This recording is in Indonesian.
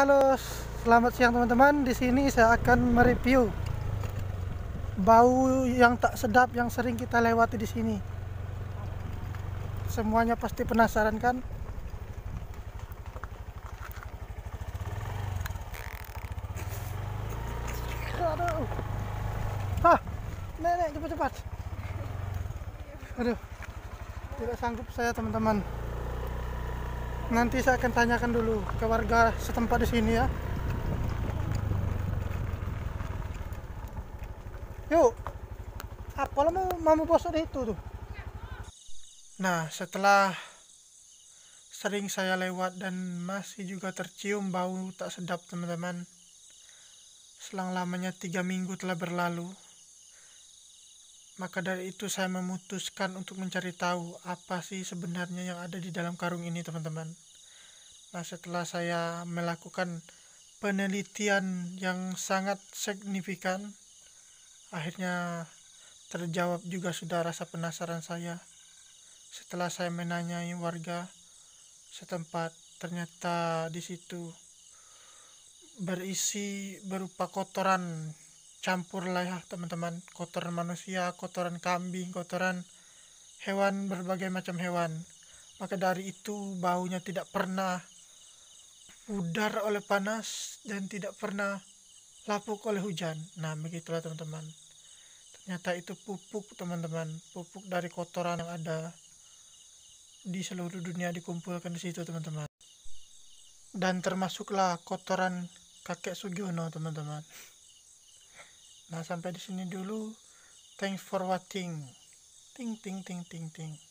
Halo, selamat siang teman-teman. Di sini saya akan mereview bau yang tak sedap yang sering kita lewati di sini. Semuanya pasti penasaran kan? Aduh. Hah, nenek cepat-cepat. Aduh, tidak sanggup saya teman-teman nanti saya akan tanyakan dulu ke warga setempat di sini ya yuk apa lo mau mau bosok itu tuh nah setelah sering saya lewat dan masih juga tercium bau tak sedap teman-teman selang lamanya tiga minggu telah berlalu maka dari itu saya memutuskan untuk mencari tahu apa sih sebenarnya yang ada di dalam karung ini teman-teman. Nah setelah saya melakukan penelitian yang sangat signifikan, akhirnya terjawab juga sudah rasa penasaran saya. Setelah saya menanyai warga setempat, ternyata di situ berisi berupa kotoran campur lah ya teman-teman kotoran manusia kotoran kambing kotoran hewan berbagai macam hewan maka dari itu baunya tidak pernah pudar oleh panas dan tidak pernah lapuk oleh hujan nah begitulah teman-teman ternyata itu pupuk teman-teman pupuk dari kotoran yang ada di seluruh dunia dikumpulkan di situ teman-teman dan termasuklah kotoran kakek Sugiono teman-teman Nah, sampai di sini dulu. Thanks for watching. Ting ting ting ting ting.